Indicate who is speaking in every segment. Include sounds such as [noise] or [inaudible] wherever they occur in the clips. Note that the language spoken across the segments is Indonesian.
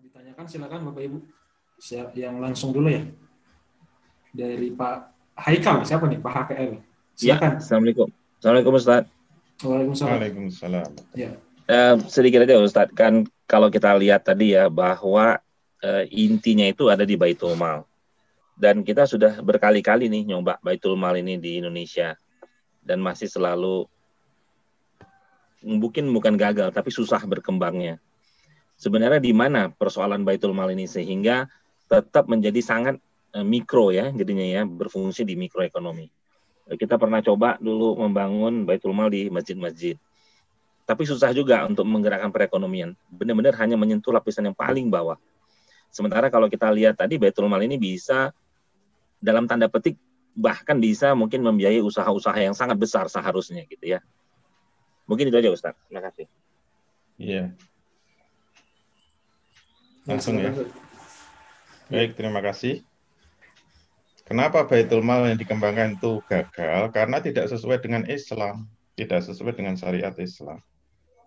Speaker 1: ditanyakan silakan Bapak Ibu. Yang langsung dulu ya. Dari Pak Haikal, siapa nih Pak HKL? Iya, silakan. Ya, Assalamualaikum. Assalamualaikum Ustaz. Waalaikumsalam. Waalaikumsalam. Ya. Uh, sedikit aja Ustaz, kan kalau kita lihat tadi ya bahwa uh, intinya itu ada di Baitul Mal. Dan kita sudah berkali-kali nih nyoba Baitul Mal ini di Indonesia. Dan masih selalu mungkin bukan gagal tapi susah berkembangnya sebenarnya di mana persoalan Baitul Mal ini sehingga tetap menjadi sangat eh, mikro ya jadinya ya berfungsi di mikroekonomi. Eh, kita pernah coba dulu membangun Baitul Mal di masjid-masjid. Tapi susah juga untuk menggerakkan perekonomian. Benar-benar hanya menyentuh lapisan yang paling bawah. Sementara kalau kita lihat tadi Baitul Mal ini bisa dalam tanda petik bahkan bisa mungkin membiayai usaha-usaha yang sangat besar seharusnya gitu ya. Mungkin itu aja Ustaz. Terima kasih. Iya. Yeah. Langsung, ya.
Speaker 2: Baik, terima kasih. Kenapa Baitul Mal yang dikembangkan itu gagal? Karena tidak sesuai dengan Islam, tidak sesuai dengan syariat Islam.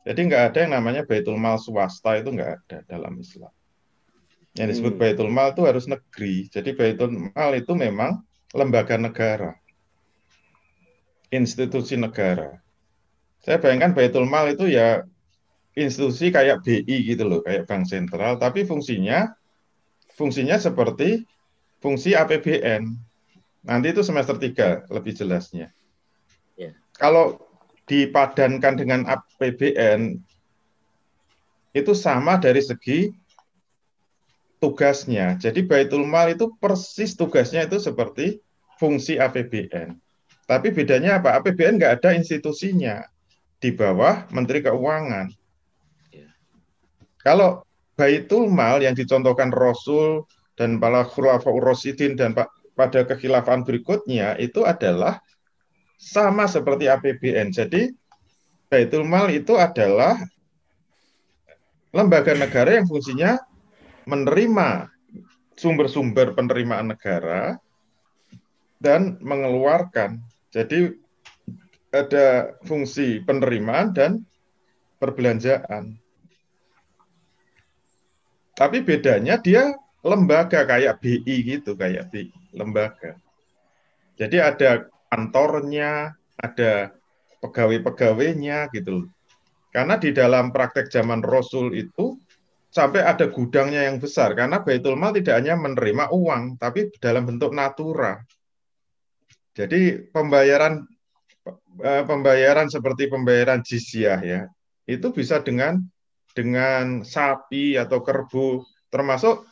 Speaker 2: Jadi nggak ada yang namanya Baitul Mal swasta itu nggak ada dalam Islam. Yang disebut hmm. Baitul Mal itu harus negeri. Jadi Baitul Mal itu memang lembaga negara, institusi negara. Saya bayangkan Baitul Mal itu ya institusi kayak BI gitu loh, kayak bank sentral, tapi fungsinya fungsinya seperti fungsi APBN. Nanti itu semester 3 lebih jelasnya. Ya. Kalau dipadankan dengan APBN itu sama dari segi tugasnya. Jadi Baitul Mal itu persis tugasnya itu seperti fungsi APBN. Tapi bedanya apa? APBN nggak ada institusinya di bawah Menteri Keuangan kalau Baitul Mal yang dicontohkan Rasul dan para khulafaur rasidin dan pada kekhilafan berikutnya itu adalah sama seperti APBN. Jadi Baitul Mal itu adalah lembaga negara yang fungsinya menerima sumber-sumber penerimaan negara dan mengeluarkan. Jadi ada fungsi penerimaan dan perbelanjaan. Tapi bedanya dia lembaga kayak BI gitu, kayak BI, lembaga. Jadi ada kantornya, ada pegawai-pegawainya gitu Karena di dalam praktek zaman Rasul itu sampai ada gudangnya yang besar karena Baitul Mal tidak hanya menerima uang tapi dalam bentuk natura. Jadi pembayaran eh, pembayaran seperti pembayaran jizyah ya, itu bisa dengan dengan sapi atau kerbau termasuk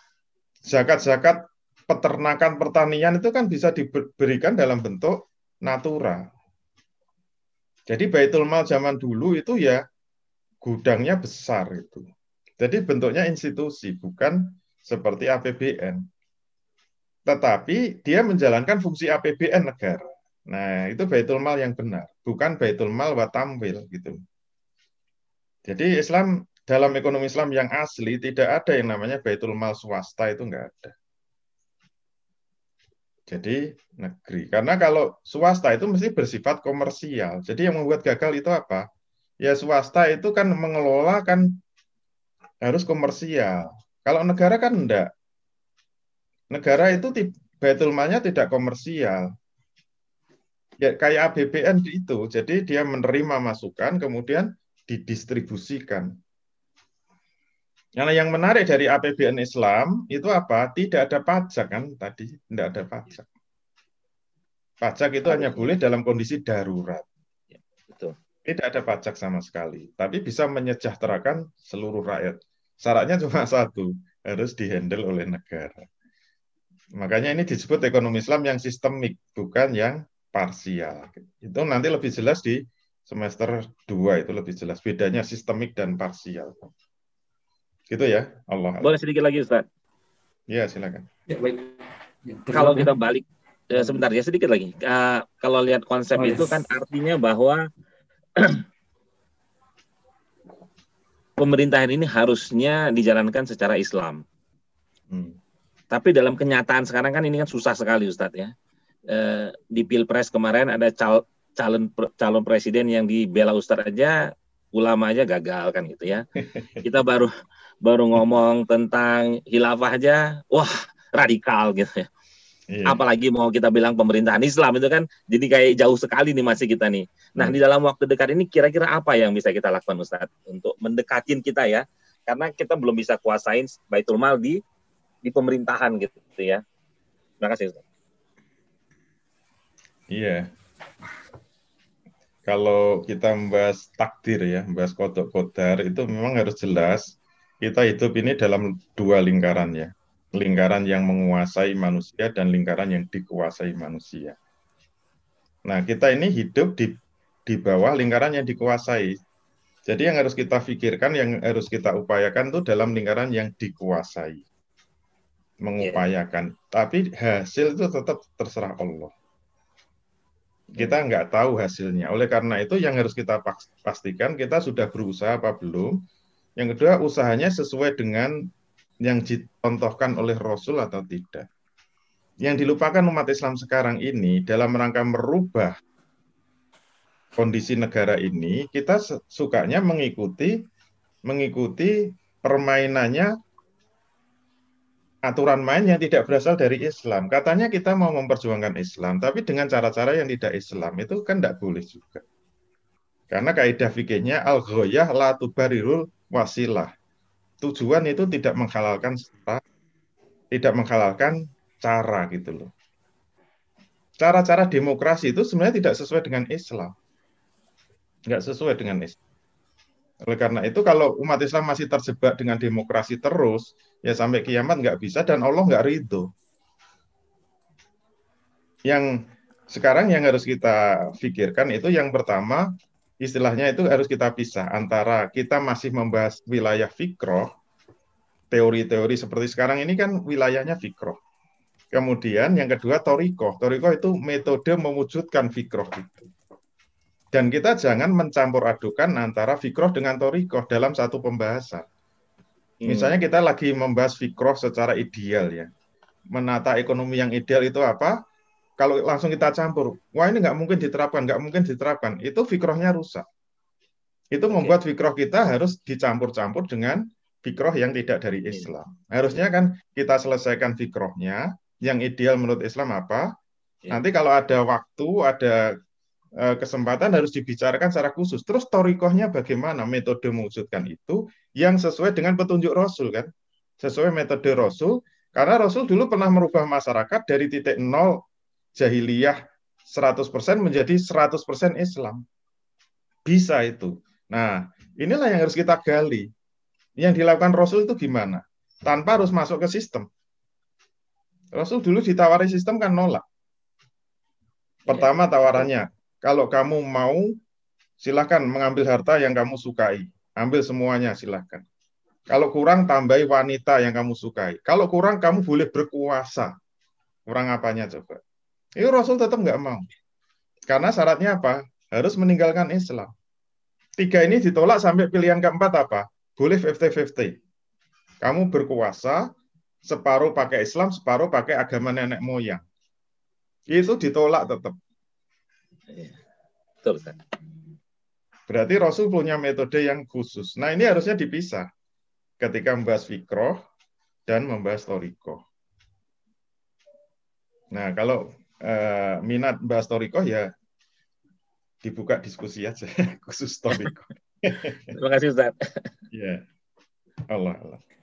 Speaker 2: zakat-zakat peternakan pertanian itu kan bisa diberikan dalam bentuk natura. Jadi Baitul Mal zaman dulu itu ya gudangnya besar itu. Jadi bentuknya institusi, bukan seperti APBN. Tetapi dia menjalankan fungsi APBN negara. Nah, itu Baitul Mal yang benar, bukan Baitul Mal wa Tamwil gitu. Jadi Islam dalam ekonomi Islam yang asli tidak ada yang namanya baitul mal swasta itu enggak ada. Jadi negeri. Karena kalau swasta itu mesti bersifat komersial. Jadi yang membuat gagal itu apa? Ya swasta itu kan mengelola kan harus komersial. Kalau negara kan enggak. Negara itu baitul malnya tidak komersial. Ya kayak ABBN itu. Jadi dia menerima masukan kemudian didistribusikan karena yang menarik dari APBN Islam itu apa? Tidak ada pajak kan tadi, tidak ada pajak. Pajak itu hanya boleh dalam kondisi darurat. Ya, tidak ada pajak sama sekali, tapi bisa menyejahterakan seluruh rakyat. Syaratnya cuma [laughs] satu, harus dihandle oleh negara. Makanya ini disebut ekonomi Islam yang sistemik, bukan yang parsial. Itu nanti lebih jelas di semester 2 itu lebih jelas bedanya sistemik dan parsial. Gitu ya, Allah. Boleh sedikit lagi Ustaz? Ya, silakan.
Speaker 1: Ya, baik. Ya, kalau kita balik ya, sebentar ya sedikit lagi. Uh, kalau lihat konsep oh, itu yes. Iya. kan artinya bahwa [clears throat] pemerintahan ini harusnya dijalankan secara Islam. Hmm. Tapi dalam kenyataan sekarang kan ini kan susah sekali Ustadz ya. E, di pilpres kemarin ada cal calon calon presiden yang dibela Ustadz aja, ulama aja gagal kan gitu ya. [laughs] Kita baru baru ngomong tentang hilafah aja, wah radikal gitu ya. Iya. Apalagi mau kita bilang pemerintahan Islam itu kan jadi kayak jauh sekali nih masih kita nih. Nah, hmm. di dalam waktu dekat ini kira-kira apa yang bisa kita lakukan Ustadz untuk mendekatin kita ya? Karena kita belum bisa kuasain Baitul Mal di
Speaker 2: di pemerintahan gitu ya. Terima kasih Ustadz. Iya. Kalau kita membahas takdir ya, membahas kodok kodar itu memang harus jelas kita hidup ini dalam dua lingkaran ya. Lingkaran yang menguasai manusia dan lingkaran yang dikuasai manusia. Nah, kita ini hidup di di bawah lingkaran yang dikuasai. Jadi yang harus kita pikirkan, yang harus kita upayakan itu dalam lingkaran yang dikuasai. Mengupayakan. Yeah. Tapi hasil itu tetap terserah Allah. Kita nggak tahu hasilnya. Oleh karena itu yang harus kita pastikan kita sudah berusaha apa belum, yang kedua, usahanya sesuai dengan yang ditontohkan oleh Rasul atau tidak. Yang dilupakan umat Islam sekarang ini dalam rangka merubah kondisi negara ini, kita sukanya mengikuti mengikuti permainannya aturan main yang tidak berasal dari Islam. Katanya kita mau memperjuangkan Islam, tapi dengan cara-cara yang tidak Islam itu kan tidak boleh juga. Karena kaidah fikihnya al ghoyah la tubarirul wasilah. Tujuan itu tidak menghalalkan serta tidak menghalalkan cara gitu loh. Cara-cara demokrasi itu sebenarnya tidak sesuai dengan Islam. Nggak sesuai dengan Islam. Oleh karena itu kalau umat Islam masih terjebak dengan demokrasi terus, ya sampai kiamat nggak bisa dan Allah nggak ridho. Yang sekarang yang harus kita pikirkan itu yang pertama istilahnya itu harus kita pisah antara kita masih membahas wilayah fikroh, teori-teori seperti sekarang ini kan wilayahnya fikroh. Kemudian yang kedua toriko. Toriko itu metode mewujudkan fikroh itu. Dan kita jangan mencampur adukan antara fikroh dengan toriko dalam satu pembahasan. Misalnya hmm. kita lagi membahas fikroh secara ideal ya. Menata ekonomi yang ideal itu apa? Kalau langsung kita campur, wah ini nggak mungkin diterapkan, nggak mungkin diterapkan, itu fikrohnya rusak. Itu membuat fikroh kita harus dicampur-campur dengan fikroh yang tidak dari Islam. Harusnya kan kita selesaikan fikrohnya, yang ideal menurut Islam apa, nanti kalau ada waktu, ada e, kesempatan harus dibicarakan secara khusus. Terus torikohnya bagaimana metode mewujudkan itu yang sesuai dengan petunjuk Rasul kan, sesuai metode Rasul. Karena Rasul dulu pernah merubah masyarakat dari titik nol jahiliyah 100% menjadi 100% Islam. Bisa itu. Nah, inilah yang harus kita gali. Yang dilakukan Rasul itu gimana? Tanpa harus masuk ke sistem. Rasul dulu ditawari sistem kan nolak. Pertama tawarannya, kalau kamu mau silahkan mengambil harta yang kamu sukai. Ambil semuanya silahkan. Kalau kurang tambahi wanita yang kamu sukai. Kalau kurang kamu boleh berkuasa. Kurang apanya coba? Itu Rasul tetap nggak mau. Karena syaratnya apa? Harus meninggalkan Islam. Tiga ini ditolak sampai pilihan keempat apa? Boleh 50-50. Kamu berkuasa, separuh pakai Islam, separuh pakai agama nenek moyang. Itu ditolak tetap. Iya. Betul, Berarti Rasul punya metode yang khusus. Nah ini harusnya dipisah ketika membahas fikroh dan membahas toriko. Nah kalau Eh, minat bahas toriko ya dibuka diskusi aja [laughs] khusus toriko. Terima kasih Ustaz. Ya. Allah Allah.